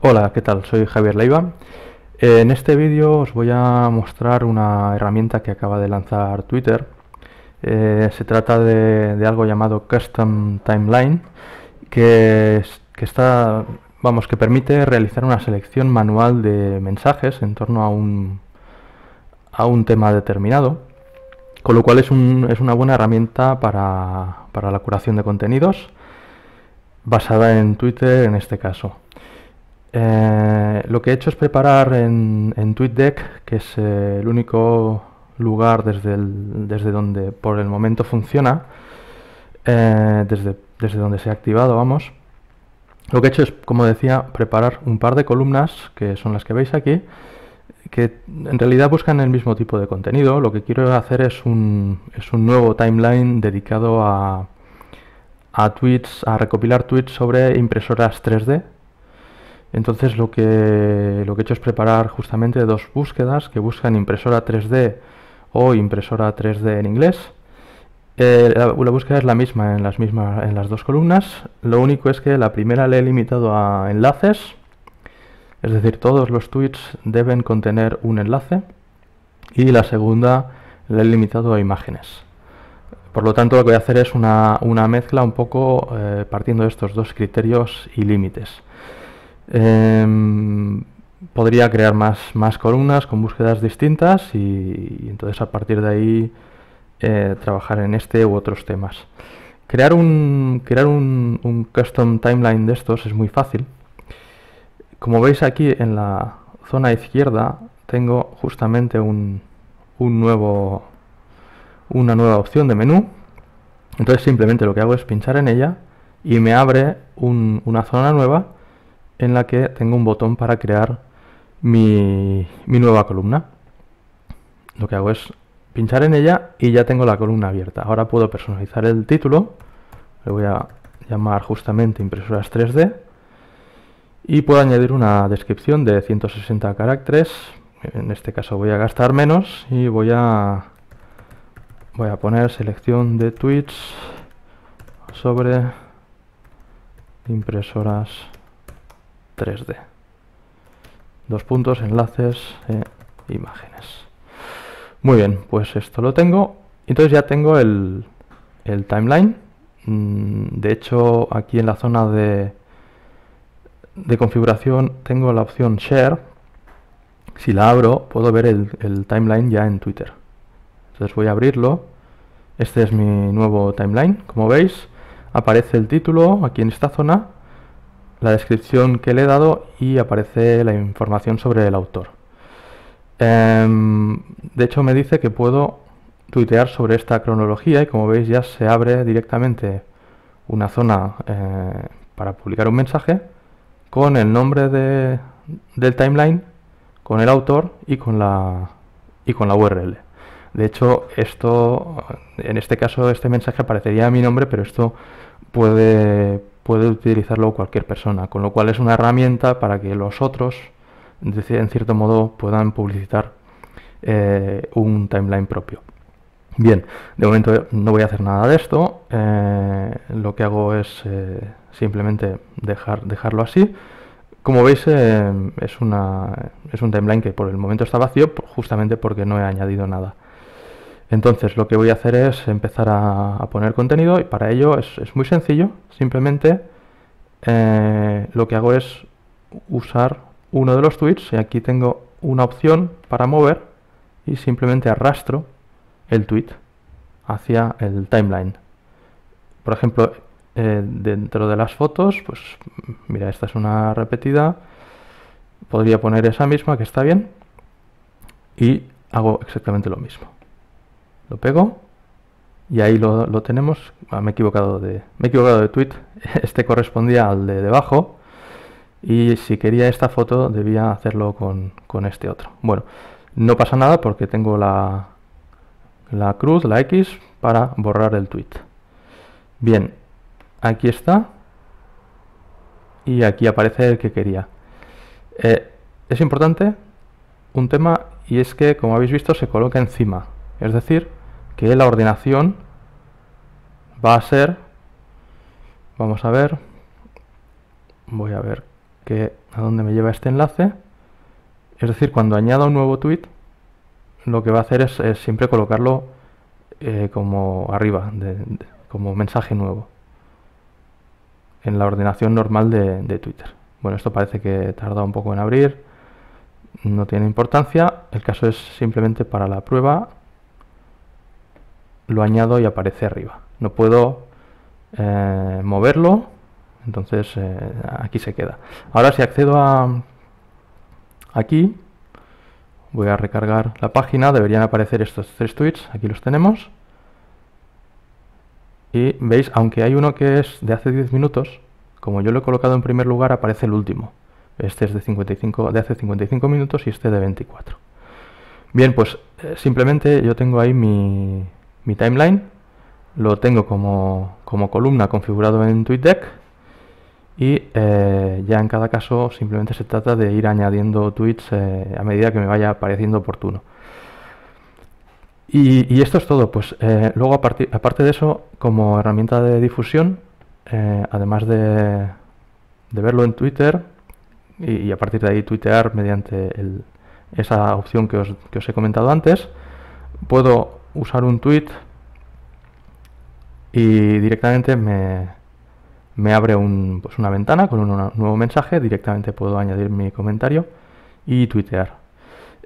Hola, ¿qué tal? Soy Javier Leiva. Eh, en este vídeo os voy a mostrar una herramienta que acaba de lanzar Twitter. Eh, se trata de, algo llamado Custom Timeline, que, está, vamos, que permite realizar una selección manual de mensajes en torno a un, tema determinado, con lo cual es, una buena herramienta para, para la curación de contenidos, basada en Twitter en este caso. Eh, lo que he hecho es preparar en, TweetDeck, que es eh, el único lugar desde, desde donde por el momento funciona, eh, desde, desde donde se ha activado, vamos. Lo que he hecho es, como decía, preparar un par de columnas, que son las que veis aquí, que en realidad buscan el mismo tipo de contenido. Lo que quiero hacer es un, es un nuevo timeline dedicado a, a tweets, a recopilar tweets sobre impresoras 3D entonces lo que, he hecho es preparar justamente dos búsquedas que buscan impresora 3D o impresora 3D en inglés. Eh, la, búsqueda es la misma en las, en las dos columnas, lo único es que la primera le he limitado a enlaces, es decir, todos los tweets deben contener un enlace, y la segunda le he limitado a imágenes. Por lo tanto, lo que voy a hacer es una, mezcla un poco eh, partiendo de estos dos criterios y límites. Em, podría crear más, más columnas con búsquedas distintas y, entonces a partir de ahí eh, trabajar en este u otros temas. Crear un, crear un, custom timeline de estos es muy fácil. Como veis aquí en la zona izquierda tengo justamente un, un nuevo, una nueva opción de menú. Entonces simplemente lo que hago es pinchar en ella y me abre una zona nueva en la que tengo un botón para crear mi, nueva columna. Lo que hago es pinchar en ella y ya tengo la columna abierta. Ahora puedo personalizar el título, le voy a llamar justamente impresoras 3D y puedo añadir una descripción de 160 caracteres. En este caso voy a gastar menos y voy a voy a poner selección de tweets sobre impresoras 3D. Dos puntos, enlaces, eh, imágenes. Muy bien, pues esto lo tengo. Entonces ya tengo el, timeline. Mm, de hecho, aquí en la zona de, de configuración tengo la opción Share. Si la abro, puedo ver el, el timeline ya en Twitter. Entonces voy a abrirlo. Este es mi nuevo timeline. Como veis, aparece el título aquí en esta zona la descripción que le he dado y aparece la información sobre el autor. Em, de hecho me dice que puedo tuitear sobre esta cronología y como veis ya se abre directamente una zona eh, para publicar un mensaje con el nombre de, del timeline, con el autor y con la, y con la URL. De hecho, esto, en este caso, este mensaje aparecería mi nombre, pero esto puede, puede utilizarlo cualquier persona, con lo cual es una herramienta para que los otros, en cierto modo, puedan publicitar eh, un timeline propio. Bien, de momento no voy a hacer nada de esto, eh, lo que hago es eh, simplemente dejar, dejarlo así. Como veis es, una, es un timeline que por el momento está vacío justamente porque no he añadido nada. Entonces lo que voy a hacer es empezar a, poner contenido y para ello es, muy sencillo. Simplemente eh, lo que hago es usar uno de los tweets y aquí tengo una opción para mover y simplemente arrastro el tweet hacia el timeline. Por ejemplo, eh, dentro de las fotos, pues mira, esta es una repetida. Podría poner esa misma que está bien y hago exactamente lo mismo lo pego y ahí lo, tenemos. Ah, me he equivocado de. Me equivocado de tweet. Este correspondía al de debajo. Y si quería esta foto debía hacerlo con, este otro. Bueno, no pasa nada porque tengo la, la cruz, la X, para borrar el tweet. Bien, aquí está. Y aquí aparece el que quería. Eh, es importante un tema y es que, como habéis visto, se coloca encima. Es decir, que la ordenación va a ser, vamos a ver, voy a ver que, a dónde me lleva este enlace, es decir, cuando añada un nuevo tweet, lo que va a hacer es, siempre colocarlo eh, como arriba, como mensaje nuevo, en la ordenación normal de, de Twitter. Bueno, esto parece que tarda un poco en abrir, no tiene importancia, el caso es simplemente para la prueba lo añado y aparece arriba. No puedo eh, moverlo, entonces eh, aquí se queda. Ahora si accedo a aquí, voy a recargar la página, deberían aparecer estos tres tweets, aquí los tenemos. Y veis, aunque hay uno que es de hace 10 minutos, como yo lo he colocado en primer lugar, aparece el último. Este es de, 55, de hace 55 minutos y este de 24. Bien, pues eh, simplemente yo tengo ahí mi, mi timeline, lo tengo como, columna configurado en TweetDeck y eh, ya en cada caso simplemente se trata de ir añadiendo tweets eh, a medida que me vaya pareciendo oportuno. Y, esto es todo, pues eh, luego a aparte de eso, como herramienta de difusión, además de, verlo en Twitter y, a partir de ahí tuitear mediante esa opción que os, que os he comentado antes, puedo usar un tweet y directamente me, abre pues una ventana con un, nuevo mensaje, directamente puedo añadir mi comentario y tuitear.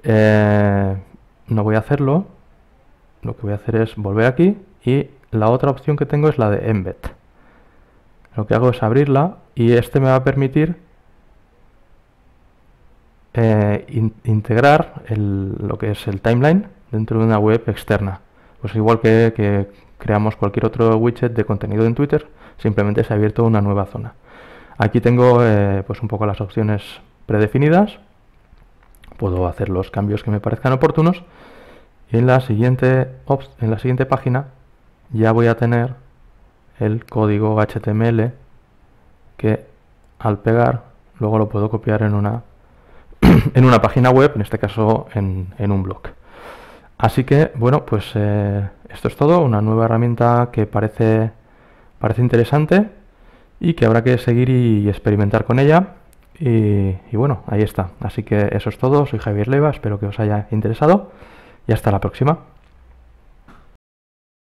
Eh, no voy a hacerlo, lo que voy a hacer es volver aquí y la otra opción que tengo es la de embed. Lo que hago es abrirla y este me va a permitir eh, integrar lo que es el timeline dentro de una web externa. Pues igual que, creamos cualquier otro widget de contenido en Twitter, simplemente se ha abierto una nueva zona. Aquí tengo eh, pues un poco las opciones predefinidas. Puedo hacer los cambios que me parezcan oportunos. Y en la siguiente, en la siguiente página ya voy a tener el código HTML que al pegar luego lo puedo copiar en una, en una página web, en este caso en un blog. Así que, bueno, pues eh, esto es todo, una nueva herramienta que parece, parece interesante y que habrá que seguir y experimentar con ella. Y, y bueno, ahí está. Así que eso es todo, soy Javier Leva, espero que os haya interesado y hasta la próxima.